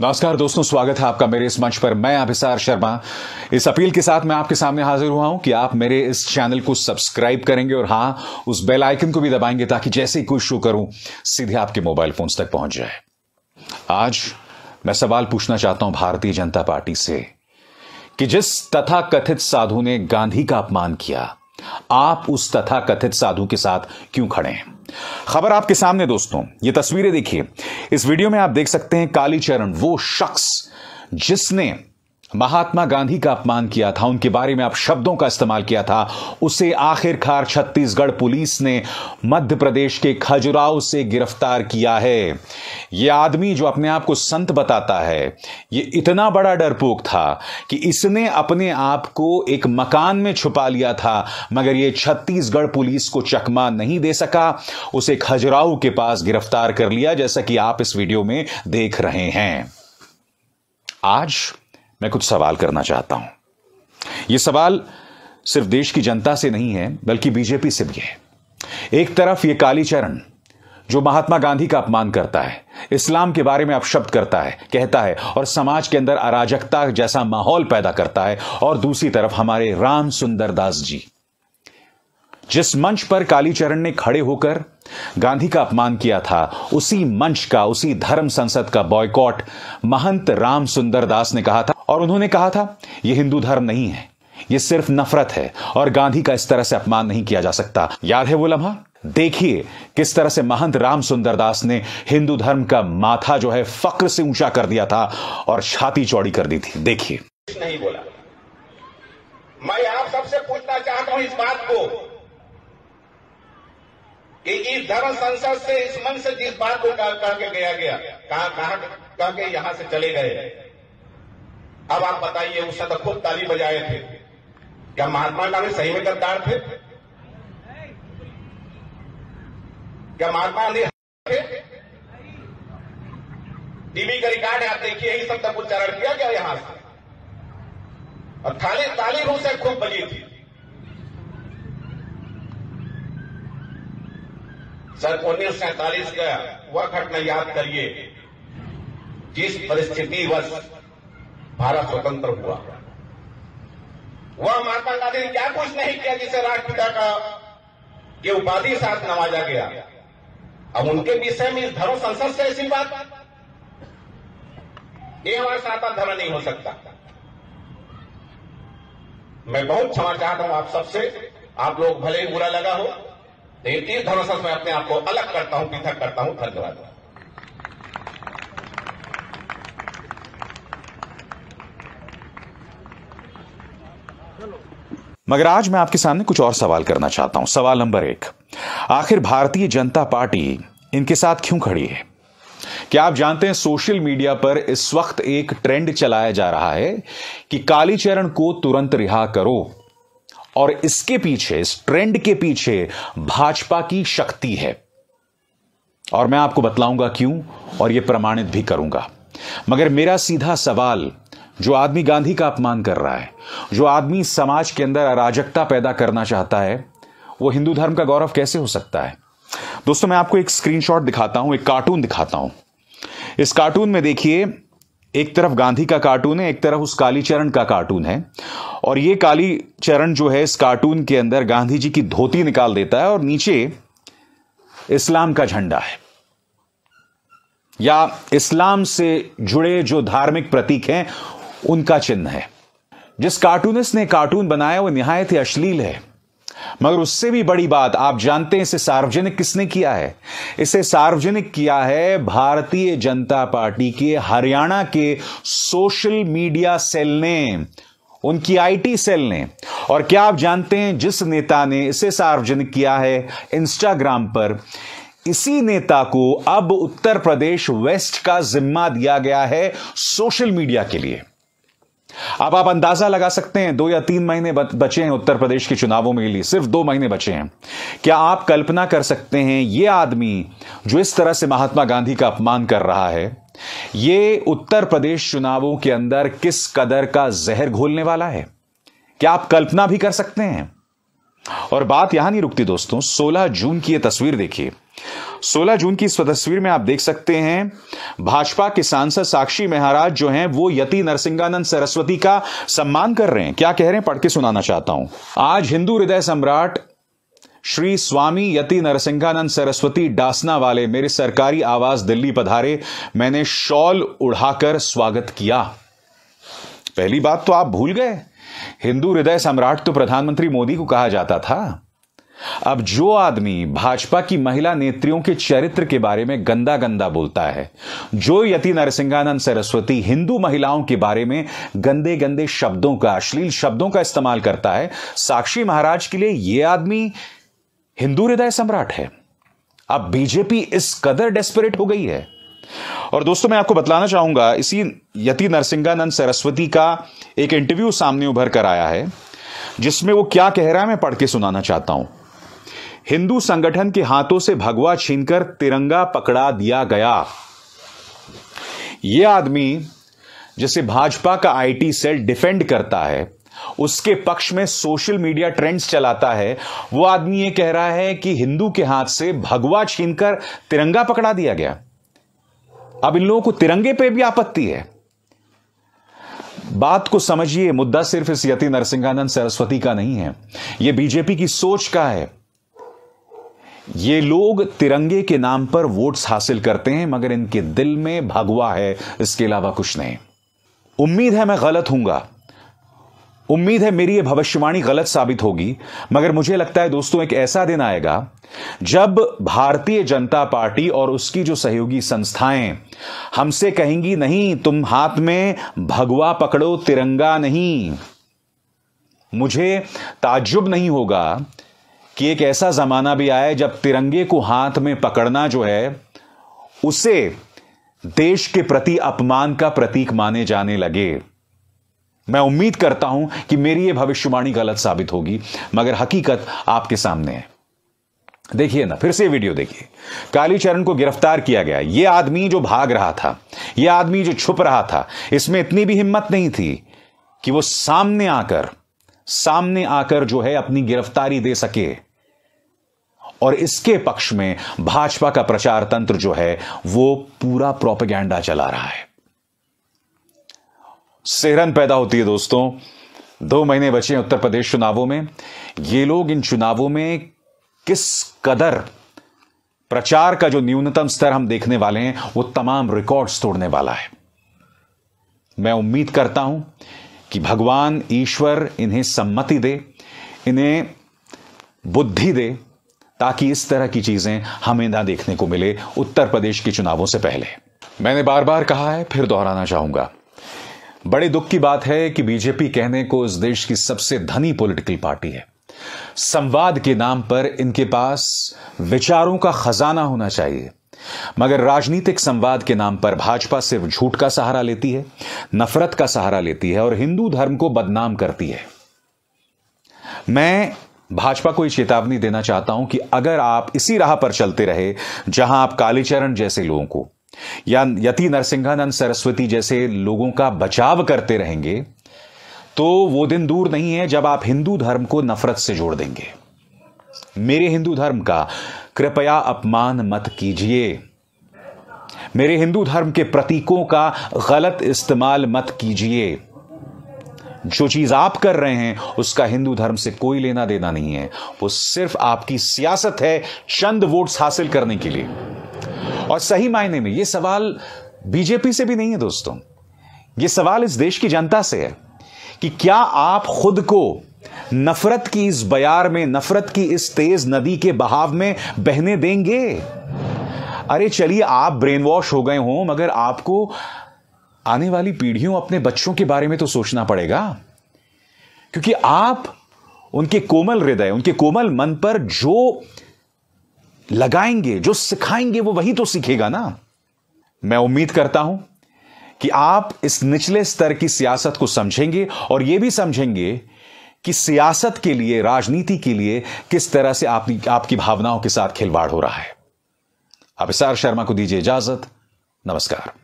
नमस्कार दोस्तों स्वागत है आपका मेरे इस मंच पर मैं अभिसार शर्मा इस अपील के साथ मैं आपके सामने हाजिर हुआ हूं कि आप मेरे इस चैनल को सब्सक्राइब करेंगे और हां उस बेल आइकन को भी दबाएंगे ताकि जैसे ही कोई शो करूं सीधे आपके मोबाइल फोन तक पहुंच जाए आज मैं सवाल पूछना चाहता हूं भारतीय जनता पार्टी से कि जिस तथा कथित साधु ने गांधी का अपमान किया आप उस तथा कथित साधु के साथ क्यों खड़े हैं खबर आपके सामने दोस्तों ये तस्वीरें देखिए इस वीडियो में आप देख सकते हैं कालीचरण वो शख्स जिसने महात्मा गांधी का अपमान किया था उनके बारे में आप शब्दों का इस्तेमाल किया था उसे आखिरकार छत्तीसगढ़ पुलिस ने मध्य प्रदेश के खजुराव से गिरफ्तार किया है यह आदमी जो अपने आप को संत बताता है यह इतना बड़ा डरपोक था कि इसने अपने आप को एक मकान में छुपा लिया था मगर यह छत्तीसगढ़ पुलिस को चकमा नहीं दे सका उसे खजुराव के पास गिरफ्तार कर लिया जैसा कि आप इस वीडियो में देख रहे हैं आज मैं कुछ सवाल करना चाहता हूं यह सवाल सिर्फ देश की जनता से नहीं है बल्कि बीजेपी से भी है एक तरफ यह कालीचरण जो महात्मा गांधी का अपमान करता है इस्लाम के बारे में अपशब्द करता है कहता है और समाज के अंदर अराजकता जैसा माहौल पैदा करता है और दूसरी तरफ हमारे राम सुंदर दास जी जिस मंच पर कालीचरण ने खड़े होकर गांधी का अपमान किया था उसी मंच का उसी धर्म संसद का बॉयकॉट महंत राम सुंदर दास ने कहा था और उन्होंने कहा था यह हिंदू धर्म नहीं है यह सिर्फ नफरत है और गांधी का इस तरह से अपमान नहीं किया जा सकता याद है वो लम्हा देखिए किस तरह से महंत राम सुंदर दास ने हिंदू धर्म का माथा जो है फक्र से ऊंचा कर दिया था और छाती चौड़ी कर दी थी देखिए नहीं बोला मैं आप सबसे पूछना चाहता हूं इस बात को कि इस धर्म संसद से इस मन से जिस बात को कहा के गया गया कहा कह के यहां से चले गए अब आप बताइए उस तो खुद ताली बजाए थे क्या महात्मा गांधी सही में गद्दार थे क्या महात्मा गांधी थे टीवी का रिकॉर्ड है आप देखिए यही तक उच्चारण किया गया यहां से और थाली ताली रूप से खूब बजी थी सन उन्नीस सैतालीस का वह घटना याद करिए जिस परिस्थिति वर्ष भारत स्वतंत्र हुआ वह महात्मा गांधी ने क्या कुछ नहीं किया जिसे राष्ट्रपिता का ये उपाधि साथ नवाजा गया अब उनके विषय में इस धर्म संसद से ऐसी बात ये हमारे साथ धर्म नहीं हो सकता मैं बहुत क्षमा चाहता हूं आप सबसे आप लोग भले ही बुरा लगा हो तीन धर्म से मैं अपने आप को अलग करता हूं पृथक करता हूं धन्यवाद मगर आज मैं आपके सामने कुछ और सवाल करना चाहता हूं सवाल नंबर एक आखिर भारतीय जनता पार्टी इनके साथ क्यों खड़ी है क्या आप जानते हैं सोशल मीडिया पर इस वक्त एक ट्रेंड चलाया जा रहा है कि कालीचरण को तुरंत रिहा करो और इसके पीछे इस ट्रेंड के पीछे भाजपा की शक्ति है और मैं आपको बतलाऊंगा क्यों और यह प्रमाणित भी करूंगा मगर मेरा सीधा सवाल जो आदमी गांधी का अपमान कर रहा है जो आदमी समाज के अंदर अराजकता पैदा करना चाहता है वो हिंदू धर्म का गौरव कैसे हो सकता है दोस्तों मैं आपको एक स्क्रीनशॉट दिखाता हूं एक कार्टून दिखाता हूं इस कार्टून में देखिए एक तरफ गांधी का कार्टून है एक तरफ उस कालीचरण का कार्टून है और ये काली चरण जो है इस कार्टून के अंदर गांधी जी की धोती निकाल देता है और नीचे इस्लाम का झंडा है या इस्लाम से जुड़े जो धार्मिक प्रतीक हैं उनका चिन्ह है जिस कार्टूनिस्ट ने कार्टून बनाया वो निहायत ही अश्लील है मगर उससे भी बड़ी बात आप जानते हैं इसे सार्वजनिक किसने किया है इसे सार्वजनिक किया है भारतीय जनता पार्टी के हरियाणा के सोशल मीडिया सेल ने उनकी आईटी सेल ने और क्या आप जानते हैं जिस नेता ने इसे सार्वजनिक किया है इंस्टाग्राम पर इसी नेता को अब उत्तर प्रदेश वेस्ट का जिम्मा दिया गया है सोशल मीडिया के लिए अब आप अंदाजा लगा सकते हैं दो या तीन महीने बचे हैं उत्तर प्रदेश के चुनावों में लिए सिर्फ दो महीने बचे हैं क्या आप कल्पना कर सकते हैं यह आदमी जो इस तरह से महात्मा गांधी का अपमान कर रहा है ये उत्तर प्रदेश चुनावों के अंदर किस कदर का जहर घोलने वाला है क्या आप कल्पना भी कर सकते हैं और बात यहां नहीं रुकती दोस्तों 16 जून की यह तस्वीर देखिए 16 जून की इस तस्वीर में आप देख सकते हैं भाजपा के सांसद साक्षी महाराज जो हैं वो यति नरसिंहानंद सरस्वती का सम्मान कर रहे हैं क्या कह रहे हैं पढ़ के सुनाना चाहता हूं आज हिंदू हृदय सम्राट श्री स्वामी यति नरसिंहानंद सरस्वती डासना वाले मेरे सरकारी आवास दिल्ली पधारे मैंने शॉल उड़ाकर स्वागत किया पहली बात तो आप भूल गए हिंदू हृदय सम्राट तो प्रधानमंत्री मोदी को कहा जाता था अब जो आदमी भाजपा की महिला नेत्रियों के चरित्र के बारे में गंदा गंदा बोलता है जो यति नरसिंहानंद सरस्वती हिंदू महिलाओं के बारे में गंदे गंदे शब्दों का अश्लील शब्दों का इस्तेमाल करता है साक्षी महाराज के लिए यह आदमी हिंदू हृदय सम्राट है अब बीजेपी इस कदर डेस्परेट हो गई है और दोस्तों मैं आपको बतलाना चाहूंगा इसी यति नरसिंहानंद सरस्वती का एक इंटरव्यू सामने उभर कर आया है जिसमें वो क्या कह रहा है मैं पढ़ के सुनाना चाहता हूं हिंदू संगठन के हाथों से भगवा छीनकर तिरंगा पकड़ा दिया गया यह आदमी जिसे भाजपा का आईटी सेल डिफेंड करता है उसके पक्ष में सोशल मीडिया ट्रेंड्स चलाता है वो आदमी ये कह रहा है कि हिंदू के हाथ से भगवा छीनकर तिरंगा पकड़ा दिया गया अब इन लोगों को तिरंगे पे भी आपत्ति है बात को समझिए मुद्दा सिर्फ इस यति नरसिंहानंद सरस्वती का नहीं है यह बीजेपी की सोच का है ये लोग तिरंगे के नाम पर वोट्स हासिल करते हैं मगर इनके दिल में भगवा है इसके अलावा कुछ नहीं उम्मीद है मैं गलत हूंगा उम्मीद है मेरी यह भविष्यवाणी गलत साबित होगी मगर मुझे लगता है दोस्तों एक ऐसा दिन आएगा जब भारतीय जनता पार्टी और उसकी जो सहयोगी संस्थाएं हमसे कहेंगी नहीं तुम हाथ में भगवा पकड़ो तिरंगा नहीं मुझे ताज्जुब नहीं होगा कि एक ऐसा जमाना भी आए जब तिरंगे को हाथ में पकड़ना जो है उसे देश के प्रति अपमान का प्रतीक माने जाने लगे मैं उम्मीद करता हूं कि मेरी यह भविष्यवाणी गलत साबित होगी मगर हकीकत आपके सामने है देखिए ना फिर से वीडियो देखिए कालीचरण को गिरफ्तार किया गया यह आदमी जो भाग रहा था यह आदमी जो छुप रहा था इसमें इतनी भी हिम्मत नहीं थी कि वो सामने आकर सामने आकर जो है अपनी गिरफ्तारी दे सके और इसके पक्ष में भाजपा का प्रचार तंत्र जो है वो पूरा प्रोपेगेंडा चला रहा है सेहरन पैदा होती है दोस्तों दो महीने बचे हैं उत्तर प्रदेश चुनावों में ये लोग इन चुनावों में किस कदर प्रचार का जो न्यूनतम स्तर हम देखने वाले हैं वो तमाम रिकॉर्ड्स तोड़ने वाला है मैं उम्मीद करता हूं कि भगवान ईश्वर इन्हें सम्मति दे इन्हें बुद्धि दे ताकि इस तरह की चीजें हमें ना देखने को मिले उत्तर प्रदेश के चुनावों से पहले मैंने बार बार कहा है फिर दोहराना चाहूंगा बड़े दुख की बात है कि बीजेपी कहने को इस देश की सबसे धनी पॉलिटिकल पार्टी है संवाद के नाम पर इनके पास विचारों का खजाना होना चाहिए मगर राजनीतिक संवाद के नाम पर भाजपा सिर्फ झूठ का सहारा लेती है नफरत का सहारा लेती है और हिंदू धर्म को बदनाम करती है मैं भाजपा को यह चेतावनी देना चाहता हूं कि अगर आप इसी राह पर चलते रहे जहां आप कालीचरण जैसे लोगों को या यति नरसिंहानंद सरस्वती जैसे लोगों का बचाव करते रहेंगे तो वो दिन दूर नहीं है जब आप हिंदू धर्म को नफरत से जोड़ देंगे मेरे हिंदू धर्म का कृपया अपमान मत कीजिए मेरे हिंदू धर्म के प्रतीकों का गलत इस्तेमाल मत कीजिए जो चीज आप कर रहे हैं उसका हिंदू धर्म से कोई लेना देना नहीं है वो सिर्फ आपकी सियासत है चंद वोट्स हासिल करने के लिए और सही मायने में ये सवाल बीजेपी से भी नहीं है दोस्तों ये सवाल इस देश की जनता से है कि क्या आप खुद को नफरत की इस बयार में नफरत की इस तेज नदी के बहाव में बहने देंगे अरे चलिए आप ब्रेन वॉश हो गए हो मगर आपको आने वाली पीढ़ियों अपने बच्चों के बारे में तो सोचना पड़ेगा क्योंकि आप उनके कोमल हृदय उनके कोमल मन पर जो लगाएंगे जो सिखाएंगे वो वही तो सीखेगा ना मैं उम्मीद करता हूं कि आप इस निचले स्तर की सियासत को समझेंगे और यह भी समझेंगे कि सियासत के लिए राजनीति के लिए किस तरह से आपकी आपकी भावनाओं के साथ खिलवाड़ हो रहा है आप इसार शर्मा को दीजिए इजाजत नमस्कार